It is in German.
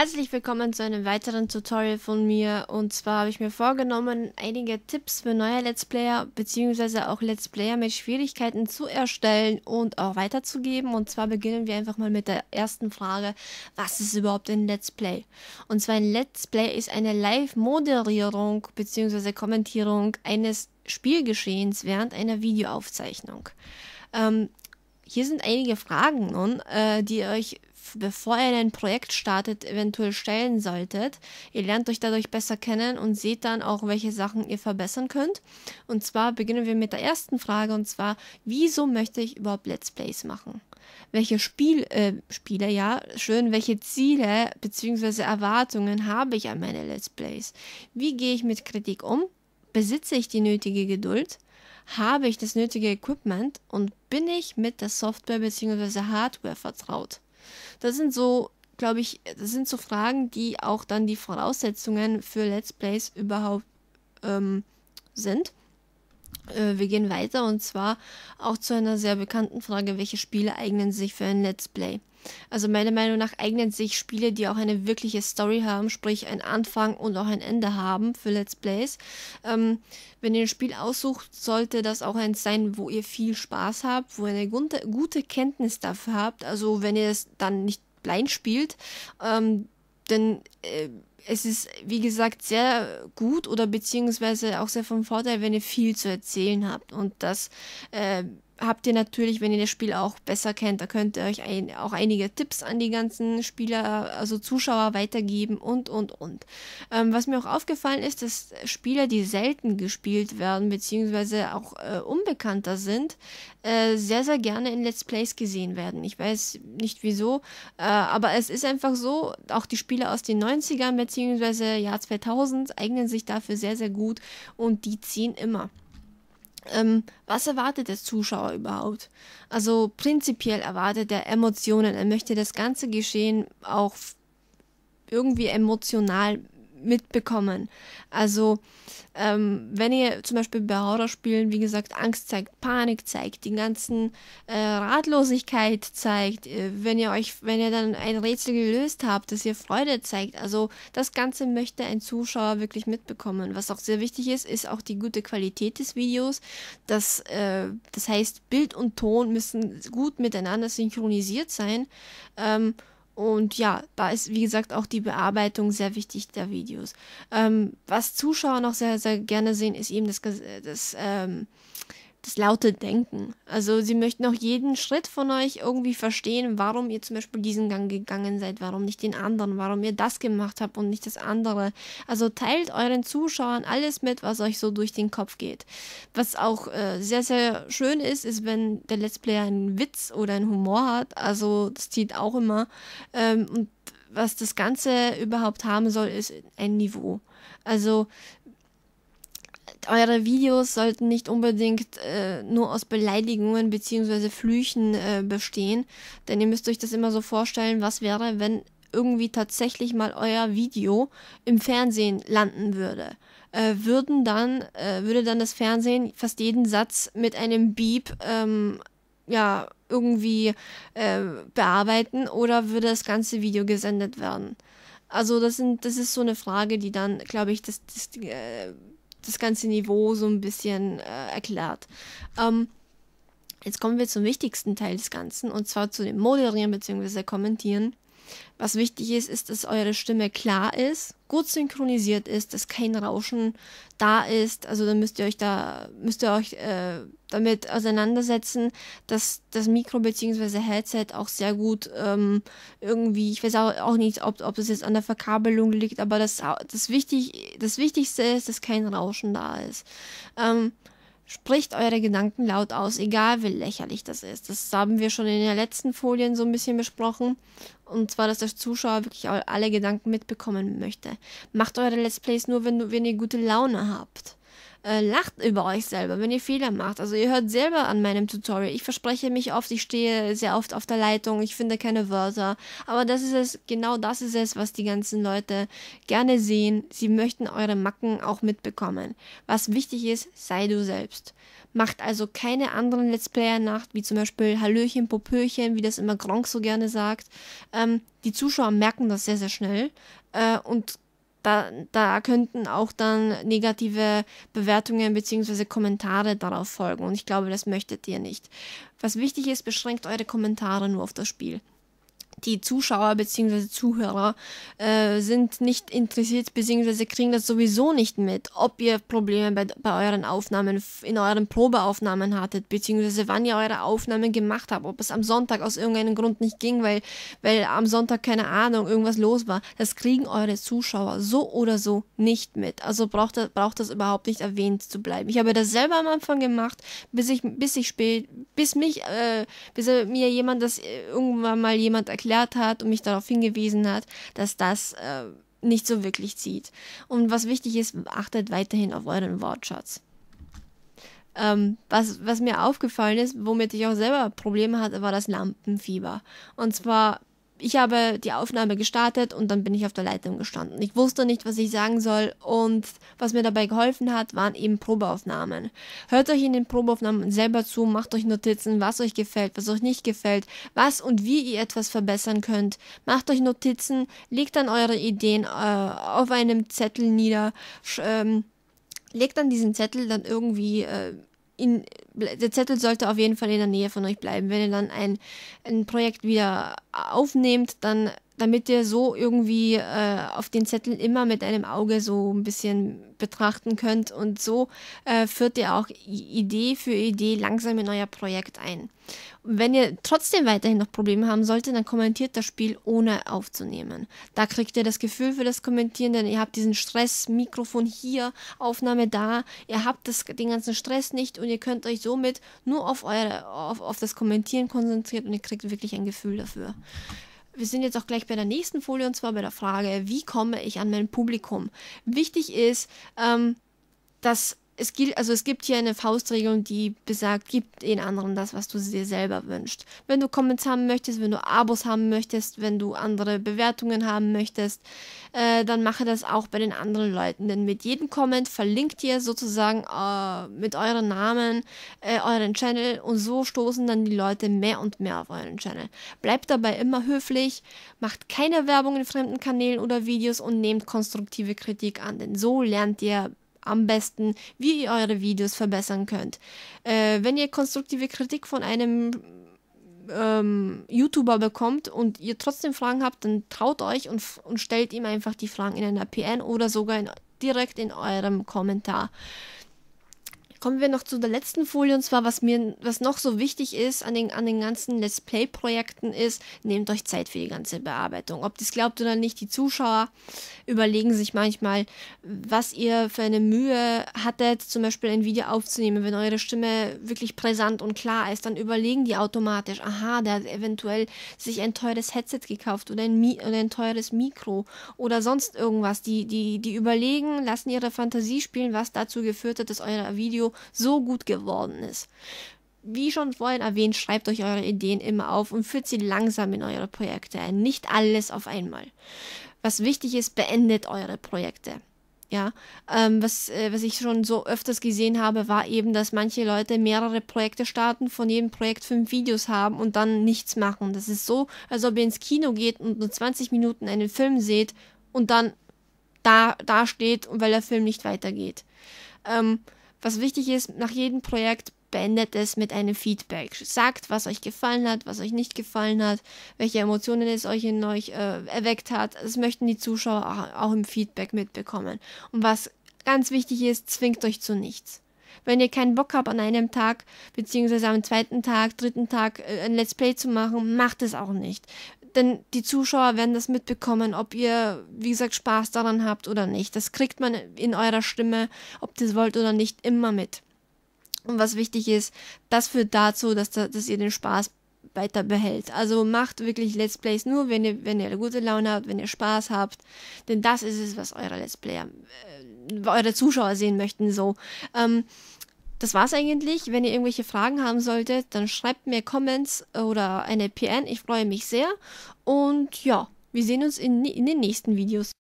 Herzlich willkommen zu einem weiteren Tutorial von mir und zwar habe ich mir vorgenommen, einige Tipps für neue Let's Player bzw. auch Let's Player mit Schwierigkeiten zu erstellen und auch weiterzugeben und zwar beginnen wir einfach mal mit der ersten Frage, was ist überhaupt ein Let's Play? Und zwar ein Let's Play ist eine Live-Moderierung bzw. Kommentierung eines Spielgeschehens während einer Videoaufzeichnung. Ähm, hier sind einige Fragen nun, äh, die ihr euch bevor ihr ein Projekt startet, eventuell stellen solltet. Ihr lernt euch dadurch besser kennen und seht dann auch, welche Sachen ihr verbessern könnt. Und zwar beginnen wir mit der ersten Frage und zwar, wieso möchte ich überhaupt Let's Plays machen? Welche Spiel, äh, Spiele, ja, schön, welche Ziele bzw. Erwartungen habe ich an meine Let's Plays? Wie gehe ich mit Kritik um? Besitze ich die nötige Geduld? Habe ich das nötige Equipment und bin ich mit der Software bzw. Hardware vertraut? Das sind so, glaube ich, das sind so Fragen, die auch dann die Voraussetzungen für Let's Plays überhaupt ähm, sind. Äh, wir gehen weiter und zwar auch zu einer sehr bekannten Frage, welche Spiele eignen sich für ein Let's Play? Also meiner Meinung nach eignen sich Spiele, die auch eine wirkliche Story haben, sprich einen Anfang und auch ein Ende haben für Let's Plays. Ähm, wenn ihr ein Spiel aussucht, sollte das auch eins sein, wo ihr viel Spaß habt, wo ihr eine gute, gute Kenntnis dafür habt. Also wenn ihr es dann nicht blind spielt, ähm, denn äh, es ist, wie gesagt, sehr gut oder beziehungsweise auch sehr von Vorteil, wenn ihr viel zu erzählen habt. Und das äh, habt ihr natürlich, wenn ihr das Spiel auch besser kennt, da könnt ihr euch ein, auch einige Tipps an die ganzen Spieler, also Zuschauer weitergeben und, und, und. Ähm, was mir auch aufgefallen ist, dass Spieler, die selten gespielt werden, beziehungsweise auch äh, unbekannter sind, äh, sehr, sehr gerne in Let's Plays gesehen werden. Ich weiß nicht wieso, äh, aber es ist einfach so, auch die Spieler aus den 90ern, beziehungsweise Jahr 2000 eignen sich dafür sehr, sehr gut und die ziehen immer ähm, was erwartet der Zuschauer überhaupt? Also prinzipiell erwartet er Emotionen. Er möchte das ganze Geschehen auch irgendwie emotional mitbekommen. Also ähm, wenn ihr zum Beispiel bei Horrorspielen, wie gesagt, Angst zeigt, Panik zeigt, die ganzen äh, Ratlosigkeit zeigt, äh, wenn ihr euch, wenn ihr dann ein Rätsel gelöst habt, dass ihr Freude zeigt, also das Ganze möchte ein Zuschauer wirklich mitbekommen. Was auch sehr wichtig ist, ist auch die gute Qualität des Videos. Das, äh, das heißt, Bild und Ton müssen gut miteinander synchronisiert sein. Ähm, und ja, da ist wie gesagt auch die Bearbeitung sehr wichtig der Videos. Ähm, was Zuschauer noch sehr, sehr gerne sehen, ist eben das, das ähm, das laute Denken. Also sie möchten auch jeden Schritt von euch irgendwie verstehen, warum ihr zum Beispiel diesen Gang gegangen seid, warum nicht den anderen, warum ihr das gemacht habt und nicht das andere. Also teilt euren Zuschauern alles mit, was euch so durch den Kopf geht. Was auch äh, sehr, sehr schön ist, ist, wenn der Let's Player einen Witz oder einen Humor hat. Also das zieht auch immer. Ähm, und was das Ganze überhaupt haben soll, ist ein Niveau. Also eure Videos sollten nicht unbedingt äh, nur aus Beleidigungen bzw. Flüchen äh, bestehen, denn ihr müsst euch das immer so vorstellen, was wäre, wenn irgendwie tatsächlich mal euer Video im Fernsehen landen würde. Äh, würden dann, äh, würde dann das Fernsehen fast jeden Satz mit einem Beep ähm, ja, irgendwie äh, bearbeiten oder würde das ganze Video gesendet werden? Also das sind, das ist so eine Frage, die dann, glaube ich, das, das äh, das ganze Niveau so ein bisschen äh, erklärt. Ähm, jetzt kommen wir zum wichtigsten Teil des Ganzen und zwar zu dem Moderieren bzw. Kommentieren. Was wichtig ist, ist, dass eure Stimme klar ist, gut synchronisiert ist, dass kein Rauschen da ist. Also dann müsst ihr euch da, müsst ihr euch äh, damit auseinandersetzen, dass das Mikro bzw. Headset auch sehr gut ähm, irgendwie, ich weiß auch, auch nicht, ob, ob das jetzt an der Verkabelung liegt, aber das, das, wichtig, das Wichtigste ist, dass kein Rauschen da ist. Ähm, Spricht eure Gedanken laut aus, egal wie lächerlich das ist. Das haben wir schon in der letzten Folien so ein bisschen besprochen. Und zwar, dass der Zuschauer wirklich alle Gedanken mitbekommen möchte. Macht eure Let's Plays nur, wenn, wenn ihr gute Laune habt. Äh, lacht über euch selber, wenn ihr Fehler macht. Also ihr hört selber an meinem Tutorial. Ich verspreche mich oft, ich stehe sehr oft auf der Leitung, ich finde keine Wörter. Aber das ist es, genau das ist es, was die ganzen Leute gerne sehen. Sie möchten eure Macken auch mitbekommen. Was wichtig ist, sei du selbst. Macht also keine anderen Let's Player nach, wie zum Beispiel Hallöchen, Popöchen, wie das immer Gronk so gerne sagt. Ähm, die Zuschauer merken das sehr, sehr schnell. Äh, und da, da, könnten auch dann negative Bewertungen bzw. Kommentare darauf folgen. Und ich glaube, das möchtet ihr nicht. Was wichtig ist, beschränkt eure Kommentare nur auf das Spiel die Zuschauer bzw. Zuhörer äh, sind nicht interessiert bzw. kriegen das sowieso nicht mit, ob ihr Probleme bei, bei euren Aufnahmen, in euren Probeaufnahmen hattet, bzw. wann ihr eure Aufnahmen gemacht habt, ob es am Sonntag aus irgendeinem Grund nicht ging, weil, weil am Sonntag keine Ahnung, irgendwas los war. Das kriegen eure Zuschauer so oder so nicht mit. Also braucht das, braucht das überhaupt nicht erwähnt zu bleiben. Ich habe das selber am Anfang gemacht, bis ich, bis ich spät, bis mich, äh, bis mir jemand das äh, irgendwann mal jemand erklärt erklärt hat und mich darauf hingewiesen hat, dass das äh, nicht so wirklich zieht. Und was wichtig ist, achtet weiterhin auf euren Wortschatz. Ähm, was, was mir aufgefallen ist, womit ich auch selber Probleme hatte, war das Lampenfieber. Und zwar ich habe die Aufnahme gestartet und dann bin ich auf der Leitung gestanden. Ich wusste nicht, was ich sagen soll und was mir dabei geholfen hat, waren eben Probeaufnahmen. Hört euch in den Probeaufnahmen selber zu, macht euch Notizen, was euch gefällt, was euch nicht gefällt, was und wie ihr etwas verbessern könnt. Macht euch Notizen, legt dann eure Ideen äh, auf einem Zettel nieder, ähm, legt dann diesen Zettel dann irgendwie äh, in, der Zettel sollte auf jeden Fall in der Nähe von euch bleiben. Wenn ihr dann ein, ein Projekt wieder aufnehmt, dann damit ihr so irgendwie äh, auf den Zettel immer mit einem Auge so ein bisschen betrachten könnt und so äh, führt ihr auch Idee für Idee langsam in euer Projekt ein. Und wenn ihr trotzdem weiterhin noch Probleme haben solltet, dann kommentiert das Spiel ohne aufzunehmen. Da kriegt ihr das Gefühl für das Kommentieren, denn ihr habt diesen Stress, Mikrofon hier, Aufnahme da, ihr habt das, den ganzen Stress nicht und ihr könnt euch somit nur auf, eure, auf, auf das Kommentieren konzentrieren und ihr kriegt wirklich ein Gefühl dafür wir sind jetzt auch gleich bei der nächsten Folie und zwar bei der Frage, wie komme ich an mein Publikum? Wichtig ist, ähm, dass es gilt, also es gibt hier eine Faustregel, die besagt, gib den anderen das, was du dir selber wünschst. Wenn du Comments haben möchtest, wenn du Abos haben möchtest, wenn du andere Bewertungen haben möchtest, äh, dann mache das auch bei den anderen Leuten. Denn mit jedem Comment verlinkt ihr sozusagen äh, mit euren Namen äh, euren Channel und so stoßen dann die Leute mehr und mehr auf euren Channel. Bleibt dabei immer höflich, macht keine Werbung in fremden Kanälen oder Videos und nehmt konstruktive Kritik an, denn so lernt ihr am besten, wie ihr eure Videos verbessern könnt. Äh, wenn ihr konstruktive Kritik von einem ähm, YouTuber bekommt und ihr trotzdem Fragen habt, dann traut euch und, und stellt ihm einfach die Fragen in einer PN oder sogar in, direkt in eurem Kommentar. Kommen wir noch zu der letzten Folie und zwar, was mir, was noch so wichtig ist an den, an den ganzen Let's Play-Projekten ist, nehmt euch Zeit für die ganze Bearbeitung. Ob das glaubt oder nicht, die Zuschauer überlegen sich manchmal, was ihr für eine Mühe hattet, zum Beispiel ein Video aufzunehmen. Wenn eure Stimme wirklich präsent und klar ist, dann überlegen die automatisch, aha, der hat eventuell sich ein teures Headset gekauft oder ein, Mi oder ein teures Mikro oder sonst irgendwas. Die, die, die überlegen, lassen ihre Fantasie spielen, was dazu geführt hat, dass euer Video so, gut geworden ist. Wie schon vorhin erwähnt, schreibt euch eure Ideen immer auf und führt sie langsam in eure Projekte ein. Nicht alles auf einmal. Was wichtig ist, beendet eure Projekte. Ja, ähm, was, äh, was ich schon so öfters gesehen habe, war eben, dass manche Leute mehrere Projekte starten, von jedem Projekt fünf Videos haben und dann nichts machen. Das ist so, als ob ihr ins Kino geht und nur 20 Minuten einen Film seht und dann da, da steht, weil der Film nicht weitergeht. Ähm, was wichtig ist, nach jedem Projekt beendet es mit einem Feedback. Sagt, was euch gefallen hat, was euch nicht gefallen hat, welche Emotionen es euch in euch äh, erweckt hat. Das möchten die Zuschauer auch, auch im Feedback mitbekommen. Und was ganz wichtig ist, zwingt euch zu nichts. Wenn ihr keinen Bock habt, an einem Tag, beziehungsweise am zweiten Tag, dritten Tag äh, ein Let's Play zu machen, macht es auch nicht. Denn die Zuschauer werden das mitbekommen, ob ihr, wie gesagt, Spaß daran habt oder nicht. Das kriegt man in eurer Stimme, ob ihr es wollt oder nicht, immer mit. Und was wichtig ist, das führt dazu, dass, da, dass ihr den Spaß weiter behält. Also macht wirklich Let's Plays nur, wenn ihr, wenn ihr gute Laune habt, wenn ihr Spaß habt. Denn das ist es, was eure Let's Player, äh, eure Zuschauer sehen möchten. So. Ähm, das war's eigentlich. Wenn ihr irgendwelche Fragen haben solltet, dann schreibt mir Comments oder eine PN. Ich freue mich sehr. Und ja, wir sehen uns in, in den nächsten Videos.